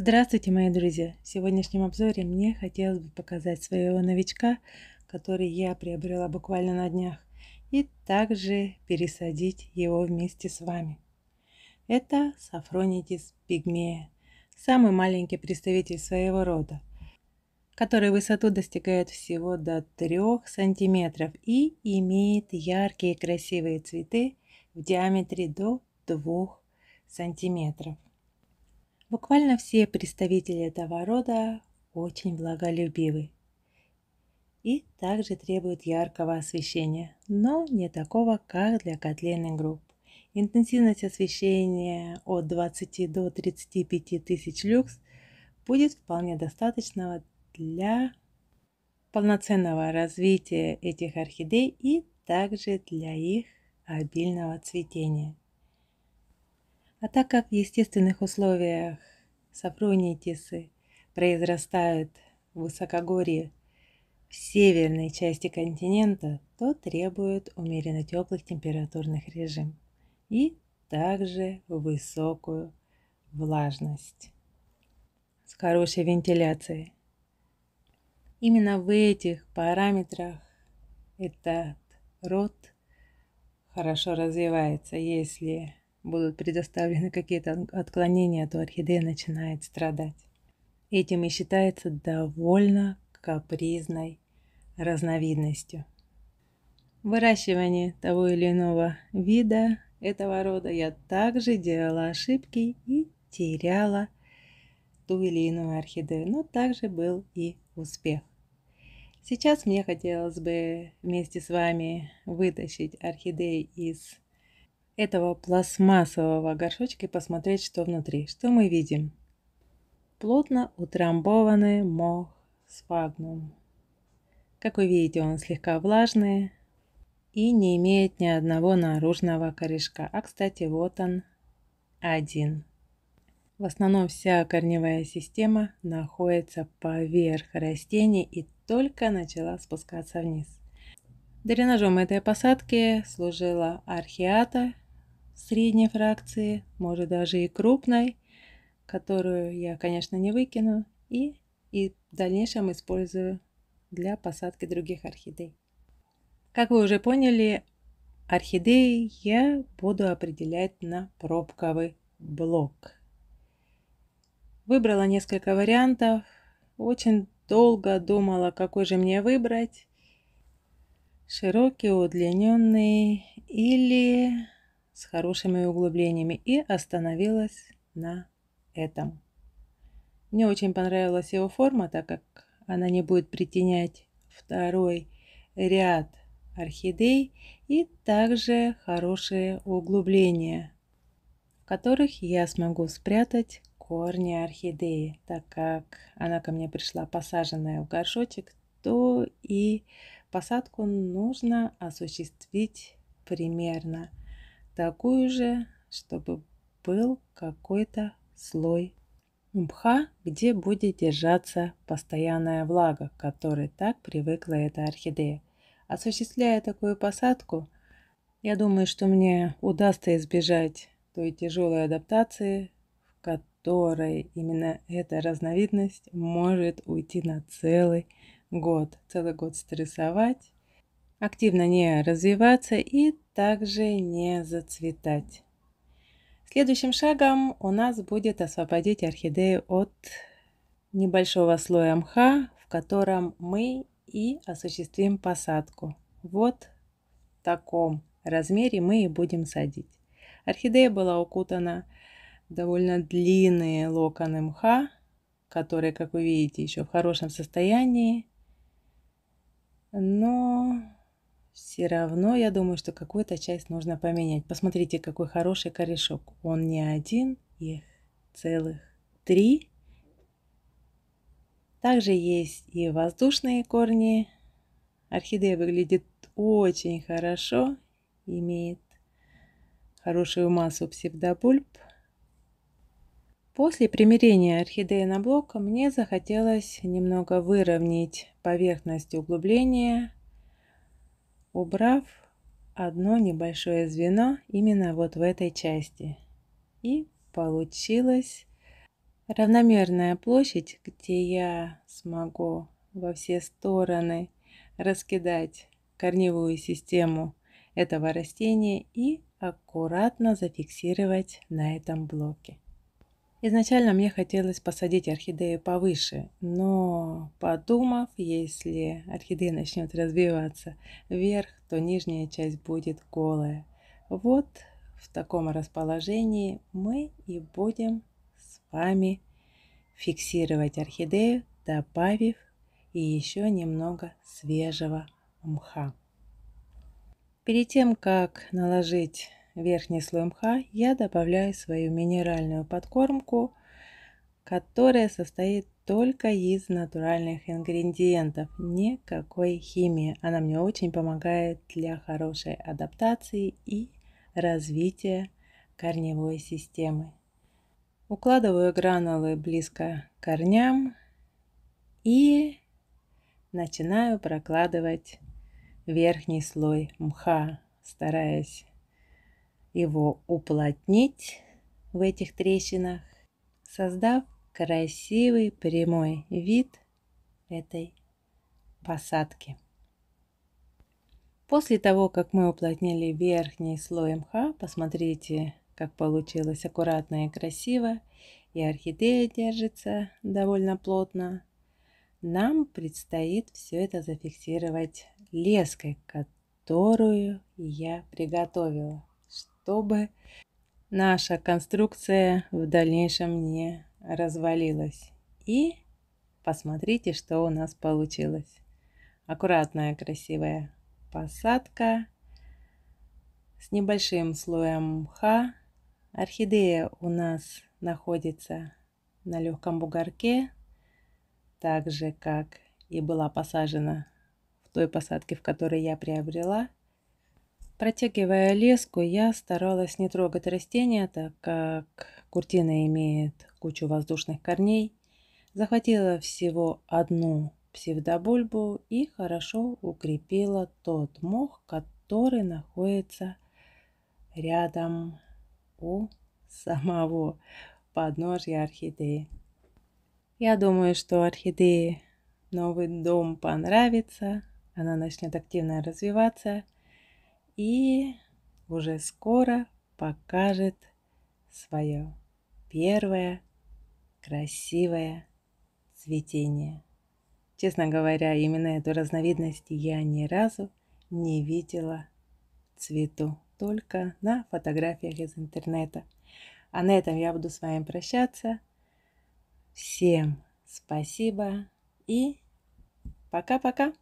Здравствуйте, мои друзья! В сегодняшнем обзоре мне хотелось бы показать своего новичка, который я приобрела буквально на днях, и также пересадить его вместе с вами. Это Сафронитис пигмея, самый маленький представитель своего рода, который высоту достигает всего до 3 сантиметров и имеет яркие красивые цветы в диаметре до 2 сантиметров. Буквально все представители этого рода очень благолюбивы и также требуют яркого освещения, но не такого, как для котлейных групп. Интенсивность освещения от 20 до 35 тысяч люкс будет вполне достаточного для полноценного развития этих орхидей и также для их обильного цветения. А так как в естественных условиях сафронитисы произрастают в высокогорье в северной части континента, то требуют умеренно теплых температурных режим и также высокую влажность с хорошей вентиляцией. Именно в этих параметрах этот род хорошо развивается, если будут предоставлены какие-то отклонения, то орхидея начинает страдать. Этим и считается довольно капризной разновидностью. Выращивание того или иного вида этого рода я также делала ошибки и теряла ту или иную орхидею, но также был и успех. Сейчас мне хотелось бы вместе с вами вытащить орхидеи из этого пластмассового горшочка и посмотреть, что внутри. Что мы видим? Плотно утрамбованный мох сфагнум. Как вы видите, он слегка влажный и не имеет ни одного наружного корешка. А, кстати, вот он один. В основном вся корневая система находится поверх растений и только начала спускаться вниз. Дренажом этой посадки служила археата средней фракции, может даже и крупной, которую я, конечно, не выкину, и, и в дальнейшем использую для посадки других орхидей. Как вы уже поняли, орхидеи я буду определять на пробковый блок. Выбрала несколько вариантов, очень долго думала, какой же мне выбрать. Широкий, удлиненный или с хорошими углублениями и остановилась на этом. Мне очень понравилась его форма, так как она не будет притенять второй ряд орхидей и также хорошие углубления, в которых я смогу спрятать корни орхидеи, так как она ко мне пришла посаженная в горшочек, то и посадку нужно осуществить примерно такую же, чтобы был какой-то слой мха, где будет держаться постоянная влага, к которой так привыкла эта орхидея. Осуществляя такую посадку, я думаю, что мне удастся избежать той тяжелой адаптации, в которой именно эта разновидность может уйти на целый год. Целый год стрессовать, активно не развиваться и также не зацветать. Следующим шагом у нас будет освободить орхидею от небольшого слоя мха, в котором мы и осуществим посадку. Вот в таком размере мы и будем садить. Орхидея была укутана довольно длинные локоны мха, которые, как вы видите, еще в хорошем состоянии. Но все равно, я думаю, что какую-то часть нужно поменять. Посмотрите, какой хороший корешок. Он не один, их целых три. Также есть и воздушные корни. Орхидея выглядит очень хорошо, имеет хорошую массу псевдобульб. После примирения орхидеи на блок мне захотелось немного выровнять поверхность углубления убрав одно небольшое звено именно вот в этой части. И получилась равномерная площадь, где я смогу во все стороны раскидать корневую систему этого растения и аккуратно зафиксировать на этом блоке. Изначально мне хотелось посадить орхидею повыше, но подумав, если орхидея начнет развиваться вверх, то нижняя часть будет голая. Вот в таком расположении мы и будем с вами фиксировать орхидею, добавив и еще немного свежего мха. Перед тем, как наложить верхний слой мха я добавляю свою минеральную подкормку, которая состоит только из натуральных ингредиентов, никакой химии. Она мне очень помогает для хорошей адаптации и развития корневой системы. Укладываю гранулы близко к корням и начинаю прокладывать верхний слой мха, стараясь его уплотнить в этих трещинах, создав красивый прямой вид этой посадки. После того, как мы уплотнили верхний слой мха, посмотрите, как получилось аккуратно и красиво, и орхидея держится довольно плотно. Нам предстоит все это зафиксировать леской, которую я приготовила чтобы наша конструкция в дальнейшем не развалилась. И посмотрите, что у нас получилось. Аккуратная красивая посадка с небольшим слоем мха. Орхидея у нас находится на легком бугорке, так же, как и была посажена в той посадке, в которой я приобрела – Протягивая леску, я старалась не трогать растения, так как куртина имеет кучу воздушных корней. Захватила всего одну псевдобульбу и хорошо укрепила тот мох, который находится рядом у самого подножья орхидеи. Я думаю, что орхидеи новый дом понравится, она начнет активно развиваться – и уже скоро покажет свое первое красивое цветение. Честно говоря, именно эту разновидность я ни разу не видела в цвету, только на фотографиях из интернета. А на этом я буду с вами прощаться. Всем спасибо и пока-пока!